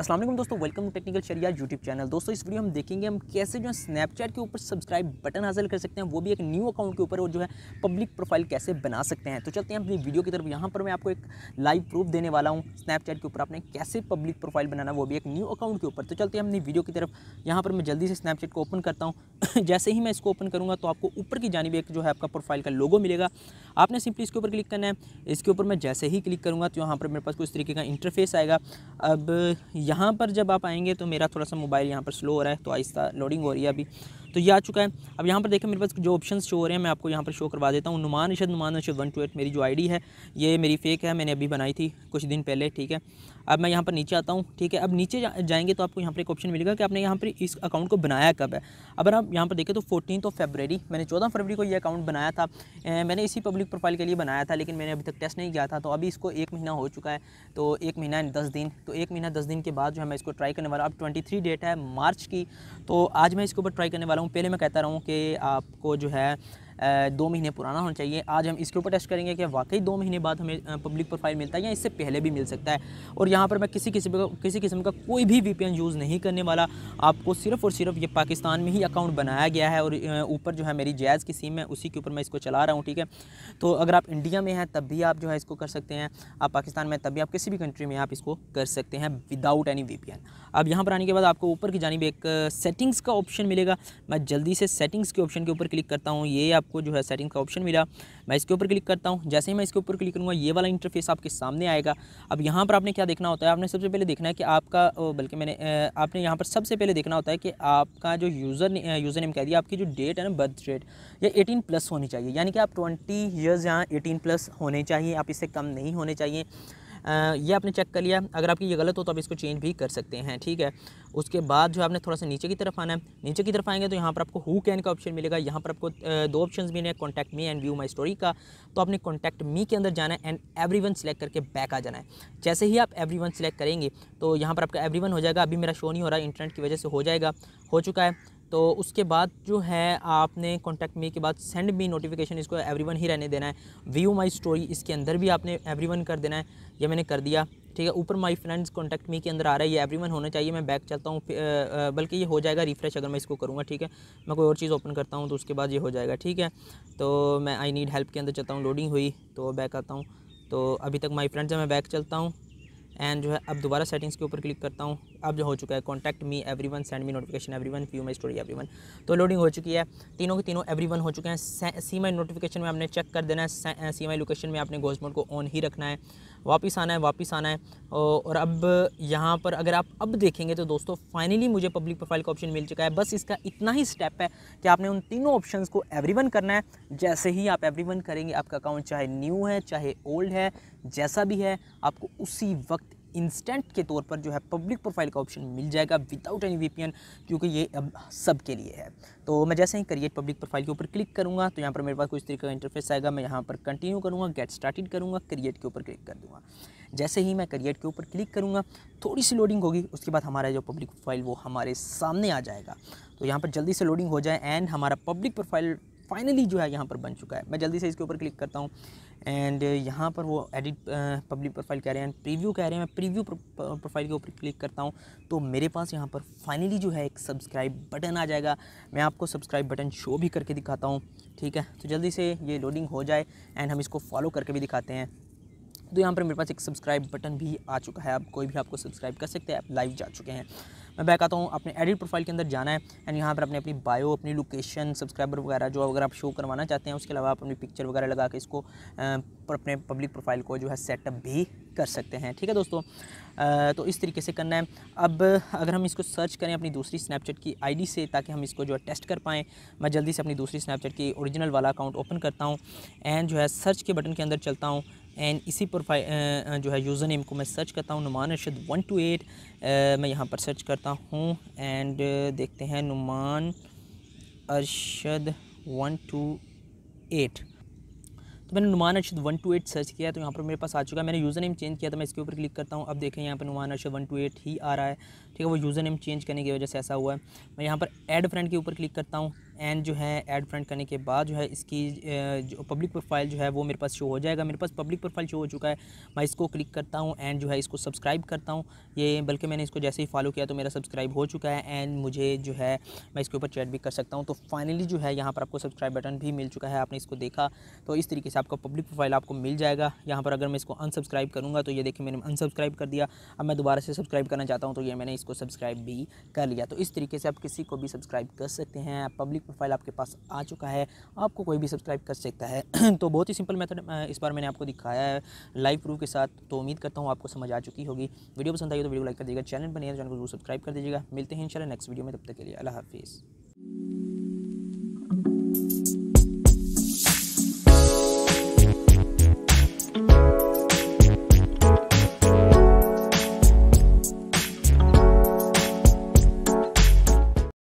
असलम दोस्तों welcome to technical Shariya YouTube channel दोस्तों इस वीडियो हम देखेंगे हम कैसे जो है स्नैपचैट के ऊपर सब्सक्राइब बटन हासिल कर सकते हैं वो भी एक न्यू अकाउंट के ऊपर और जो है पब्लिक प्रोफाइल कैसे बना सकते हैं तो चलते हैं अपनी वीडियो की तरफ यहाँ पर मैं आपको एक लाइव प्रूफ देने वाला हूँ स्नैपचैट के ऊपर आपने कैसे पब्लिक प्रोफाइल बनाना वो भी एक न्यू अकाउंट के ऊपर तो चलते हैं अपनी वीडियो की तरफ यहाँ पर मैं जल्दी से स्नैपचैट को ओपन करता हूँ जैसे ही मैं इसको ओपन करूँगा तो आपको ऊपर की जानी एक जो है आपका प्रोफाइल का लोगो मिलेगा आपने सिंपली इसके ऊपर क्लिक करना है इसके ऊपर मैं जैसे ही क्लिक करूँगा तो यहाँ पर मेरे पास कुछ तरीके का इंटरफेस आएगा अब यहाँ पर जब आप आएंगे तो मेरा थोड़ा सा मोबाइल यहाँ पर स्लो हो रहा है तो आहिस्ता लोडिंग हो रही है अभी तो ये आ चुका है अब यहाँ पर देखें मेरे पास जो ऑप्शन शो हो रहे हैं मैं आपको यहाँ पर शो करवा देता हूँ Numan Rishad Numan Rashad one two eight मेरी जो आईडी है ये मेरी फेक है मैंने अभी बनाई थी कुछ दिन पहले ठीक है अब मैं यहाँ पर नीचे आता हूँ ठीक है अब नीचे जा, जाएंगे तो आपको यहाँ पर एक ऑप्शन मिलेगा कि आपने यहाँ पर इस अकाउंट को बनाया कब है अगर आप यहाँ पर देखें तो फोर्टीन ऑफ फेबररी मैंने चौदह फरवरी को ये अकाउंट बनाया था मैंने इसी पब्लिक प्रोफाइल के लिए बनाया था लेकिन मैंने अभी तक टेस्ट नहीं किया था तो अभी इसको एक महीना हो चुका है तो एक महीना दस दिन तो एक महीना दस दिन के बाद जो है मैं इसको ट्राई करने वाला अब ट्वेंटी डेट है मार्च की तो आज मैं इसके ऊपर ट्राई करने वाला हूँ हूँ पहले मैं कहता रहा हूँ कि आपको जो है दो महीने पुराना होना चाहिए आज हम इसके ऊपर टेस्ट करेंगे कि वाकई दो महीने बाद हमें पब्लिक प्रोफाइल मिलता है या इससे पहले भी मिल सकता है और यहाँ पर मैं किसी किसी का किसी किस्म का कोई भी वी यूज़ नहीं करने वाला आपको सिर्फ और सिर्फ ये पाकिस्तान में ही अकाउंट बनाया गया है और ऊपर जो है मेरी जैज़ की सिम है उसी के ऊपर मैं इसको चला रहा हूँ ठीक है तो अगर आप इंडिया में हैं तब भी आप जो है इसको कर सकते हैं आप पाकिस्तान में तब भी आप किसी भी कंट्री में आप इसको कर सकते हैं विदाउट एनी वी अब यहाँ पर आने के बाद आपको ऊपर की जानब एक सेटिंग्स का ऑप्शन मिलेगा मैं जल्दी से सेटिंग्स के ऑप्शन के ऊपर क्लिक करता हूँ ये आप आपको जो है सेटिंग का ऑप्शन मिला मैं इसके ऊपर क्लिक करता हूँ जैसे ही मैं इसके ऊपर क्लिक करूँगा ये वाला इंटरफेस आपके सामने आएगा अब यहाँ पर आपने क्या देखना होता है आपने सबसे पहले देखना है कि आपका बल्कि मैंने आपने यहाँ पर सबसे पहले देखना होता है कि आपका जो यूज़र यूज़र नेम कह दिया आपकी जो डेट है ना बर्थ डेट ये एटीन प्लस होनी चाहिए यानी कि आप ट्वेंटी ईयर्स यहाँ एटीन प्लस होने चाहिए आप इससे कम नहीं होने चाहिए ये आपने चेक कर लिया अगर आपकी ये गलत हो तो आप इसको चेंज भी कर सकते हैं ठीक है उसके बाद जो आपने थोड़ा सा नीचे की तरफ आना है नीचे की तरफ आएंगे तो यहाँ पर आपको हु कैन का ऑप्शन मिलेगा यहाँ पर आपको दो ऑप्शन मिले हैं contact me and view my story का तो आपने कॉन्टैक्ट मी के अंदर जाना है एंड एवरी वन करके बैक आ जाना है जैसे ही आप एवरी वन करेंगे तो यहाँ पर आपका एवरी वन हो जाएगा अभी मेरा शो नहीं हो रहा है इंटरनेट की वजह से हो जाएगा हो चुका है तो उसके बाद जो है आपने कॉन्टैक्ट मी के बाद सेंड मी नोटिफिकेशन इसको एवरीवन ही रहने देना है व्यू माई स्टोरी इसके अंदर भी आपने एवरीवन कर देना है ये मैंने कर दिया ठीक है ऊपर माई फ्रेंड्स कॉन्टैक्ट मी के अंदर आ रहा है ये एवरीवन होना चाहिए मैं बैक चलता हूँ बल्कि ये हो जाएगा रिफ्रेश अगर मैं इसको करूँगा ठीक है मैं कोई और चीज़ ओपन करता हूँ तो उसके बाद ये हो जाएगा ठीक है तो मैं आई नीड हेल्प के अंदर चलता हूँ लोडिंग हुई तो बैक आता हूँ तो अभी तक माई फ्रेंड है मैं बैक चलता हूँ एंड जो है अब दोबारा सेटिंग्स के ऊपर क्लिक करता हूँ अब जो हो चुका है contact me everyone send me notification everyone view my story everyone तो लोडिंग हो चुकी है तीनों के तीनों एवरी वन हो चुके हैं सी माई नोटिफिकेशन में आपने चेक कर देना है सी माई लोकेशन में आपने घोस्ट मोड को ऑन ही रखना है वापस आना है वापस आना है और अब यहाँ पर अगर आप अब देखेंगे तो दोस्तों फाइनली मुझे पब्लिक प्रोफाइल का ऑप्शन मिल चुका है बस इसका इतना ही स्टेप है कि आपने उन तीनों ऑप्शन को एवरी करना है जैसे ही आप एवरी करेंगे आपका अकाउंट चाहे न्यू है चाहे ओल्ड है जैसा भी है आपको उसी वक्त इंस्टेंट के तौर पर जो है पब्लिक प्रोफाइल का ऑप्शन मिल जाएगा विदाउट एनी वीपीएन क्योंकि ये अब सब के लिए है तो मैं जैसे ही क्रिएट पब्लिक प्रोफाइल के ऊपर क्लिक करूँगा तो यहाँ पर मेरे पास कुछ तरीके का इंटरफेस आएगा मैं यहाँ पर कंटिन्यू करूँगा गेट स्टार्टिड करूँगा क्रिएट के ऊपर क्लिक कर दूँगा जैसे ही मैं क्रिएट के ऊपर क्लिक करूँगा थोड़ी सी लोडिंग होगी उसके बाद हमारा जो पब्लिक प्रोफाइल वो हमारे सामने आ जाएगा तो यहाँ पर जल्दी से लोडिंग हो जाए एंड हमारा पब्लिक प्रोफाइल फाइनली जो है यहाँ पर बन चुका है मैं जल्दी से इसके ऊपर क्लिक करता हूँ एंड यहाँ पर वो एडिट पब्लिक प्रोफाइल कह रहे हैं प्रीव्यू कह रहे हैं मैं प्रीव्यू प्रोफाइल के ऊपर क्लिक करता हूँ तो मेरे पास यहाँ पर फाइनली जो है एक सब्सक्राइब बटन आ जाएगा मैं आपको सब्सक्राइब बटन शो भी करके दिखाता हूँ ठीक है तो जल्दी से ये लोडिंग हो जाए एंड हम इसको फॉलो करके भी दिखाते हैं तो यहाँ पर मेरे पास एक सब्सक्राइब बटन भी आ चुका है आप कोई भी आपको सब्सक्राइब कर सकते हैं आप लाइव जा चुके हैं मैं बैक आता हूँ अपने एडिट प्रोफाइल के अंदर जाना है एंड यहाँ पर अपने अपनी बायो अपनी लोकेशन सब्सक्राइबर वगैरह जो अगर आप शो करवाना चाहते हैं उसके अलावा आप अपनी पिक्चर वगैरह लगा के इसको अपने पब्लिक प्रोफाइल को जो है सेटअप भी कर सकते हैं ठीक है दोस्तों तो इस तरीके से करना है अब अगर हम इसको सर्च करें अपनी दूसरी स्नैपचैट की आईडी से ताकि हम इसको जो है टेस्ट कर पाएँ मैं जल्दी से अपनी दूसरी स्नैपचैट की ओरिजिनल वाला अकाउंट ओपन करता हूँ एंड जो है सर्च के बटन के अंदर चलता हूँ एंड इसी प्रोफाइल जो है यूज़र नेम को मैं सर्च करता हूँ Numan Arshad one two eight मैं यहाँ पर सर्च करता हूँ एंड देखते हैं Numan Arshad one two eight तो मैंने Numan Arshad one two eight search किया तो यहाँ पर मेरे पास आ चुका है मैंने यूज़र नेम चेंज किया था मैं इसके ऊपर क्लिक करता हूँ अब देखें यहाँ पर Numan Arshad one two eight ही आ रहा है ठीक है वो यूज़र नेम चेंज करने की वजह से ऐसा हुआ है मैं यहाँ पर ऐड फ्रेंड के ऊपर क्लिक करता हूँ एंड जो है ऐड फ्रेंड करने के बाद जो है इसकी जो पब्लिक प्रोफाइल जो है वो मेरे पास शो हो जाएगा मेरे पास पब्लिक प्रोफाइल शो हो चुका है मैं इसको क्लिक करता हूँ एंड जो है इसको सब्सक्राइब करता हूँ ये बल्कि मैंने इसको जैसे ही फॉलो किया तो मेरा सब्सक्राइब हो चुका है एंड मुझे जो है मैं इसके ऊपर चैट भी कर सकता हूँ तो फाइनली जो है यहाँ पर आपको सब्सक्राइब बटन भी मिल चुका है आपने इसको देखा तो इस तरीके से आपका पब्लिक प्रोफाइल आपको मिल जाएगा यहाँ पर अगर मैं इसको अनसब्सक्राइब करूँगा तो ये देखिए मैंने अनसब्सक्राइब कर दिया अब मैं दोबारा से सब्सक्राइब करना चाहता हूँ तो ये मैंने इसको सब्सक्राइब भी कर लिया तो इस तरीके से आप किसी को भी सब्सक्राइब कर सकते हैं पब्लिक प्रोफाइल आपके पास आ चुका है आपको कोई भी सब्सक्राइब कर सकता है तो बहुत ही सिंपल मेथड इस बार मैंने आपको दिखाया है लाइव प्रूफ के साथ तो उम्मीद करता हूँ आपको समझ आ चुकी होगी वीडियो पसंद आई तो वीडियो लाइक कर दीजिएगा चैनल पर चैनल तो को जरूर सब्सक्राइब कर दीजिएगा मिलते हैं इंशाल्लाह नेक्स्ट वीडियो में तब तक के लिए अल्लाह हाफिज़